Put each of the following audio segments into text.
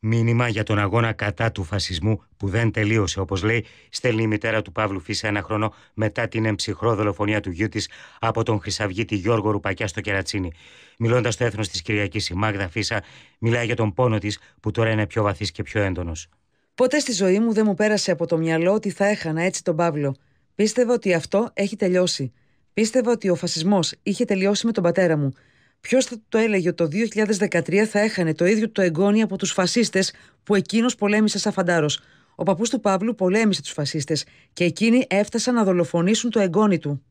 Μήνυμα για τον αγώνα κατά του φασισμού που δεν τελείωσε, όπως λέει, στέλνει η μητέρα του Παύλου Φίσα ένα χρόνο μετά την εμψυχρό δολοφονία του γιού της από τον χρυσαυγήτη Γιώργο Ρουπακιά στο Κερατσίνη. Μιλώντας στο έθνος της Κυριακής, η Μάγδα Φίσα μιλάει για τον πόνο της που τώρα είναι πιο βαθύς και πιο έντονος. Ποτέ στη ζωή μου δεν μου πέρασε από το μυαλό ότι θα έχανα έτσι τον Παύλο. Πίστευα ότι αυτό έχει τελειώσει. Πίστευα ότι ο φασισμός είχε τελειώσει με τον πατέρα μου. Ποιος θα το έλεγε ότι το 2013 θα έχανε το ίδιο το εγγόνι από τους φασίστες που εκείνος πολέμησε σαν φαντάρος. Ο παππούς του Παύλου πολέμησε τους φασίστες και εκείνοι έφτασαν να δολοφονήσουν το εγγόνι του.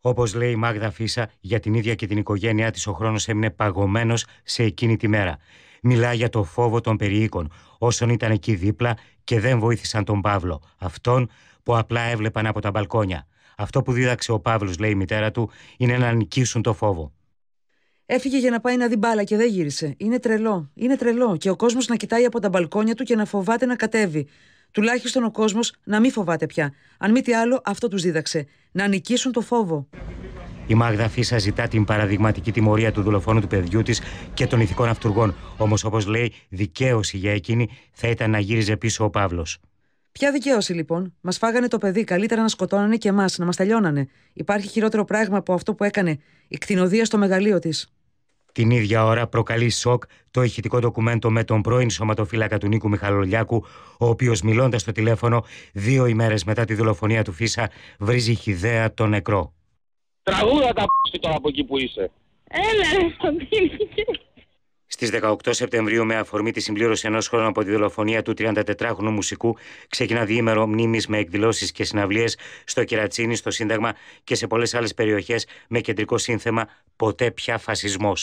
Όπως λέει η Μάγδα Φίσα, για την ίδια και την οικογένειά της ο χρόνος έμεινε παγωμένος σε εκείνη τη μέρα. Μιλά για το φόβο των περιοίκων, όσων ήταν εκεί δίπλα και δεν βοήθησαν τον Παύλο, αυτόν που απλά έβλεπαν από τα μπαλκόνια. Αυτό που δίδαξε ο Παύλος, λέει η μητέρα του, είναι να νικήσουν το φόβο. Έφυγε για να πάει να δει μπάλα και δεν γύρισε. Είναι τρελό. Είναι τρελό. Και ο κόσμος να κοιτάει από τα μπαλκόνια του και να φοβάται να κατέβει. Τουλάχιστον ο κόσμος να μην φοβάται πια. Αν μη τι άλλο, αυτό τους δίδαξε. Να νικήσουν το φόβο. Η Μάγδα Φίσα ζητά την παραδειγματική τιμωρία του δολοφόνου του παιδιού της και των ηθικών αυτούργων. Όμως, όπως λέει, δικαίωση για εκείνη θα ήταν να γύριζε πίσω ο Παύλος. Ποια δικαίωση λοιπόν. Μας φάγανε το παιδί. Καλύτερα να σκοτώνανε και εμάς, να μας τελειώνανε. Υπάρχει χειρότερο πράγμα από αυτό που έκανε η κτηνοδία στο μεγαλείο της. Την ίδια ώρα προκαλεί σοκ το ηχητικό ντοκουμέντο με τον πρώην σωματοφύλακα του Νίκου Μιχαλολιάκου, ο οποίος μιλώντας στο τηλέφωνο δύο ημέρες μετά τη δολοφονία του Φίσα, βρίζει χιδέα τον νεκρό. Τραγούδα τα τώρα από εκεί που είσαι. Έλα ρε Στι 18 Σεπτεμβρίου, με αφορμή τη συμπλήρωση ενός χρόνου από τη δολοφονία του 34χρονου μουσικού, ξεκινά διήμερο μνήμης με εκδηλώσεις και συναυλίες στο Κερατσίνη, στο Σύνταγμα και σε πολλές άλλες περιοχές με κεντρικό σύνθεμα Ποτέ πια φασισμός.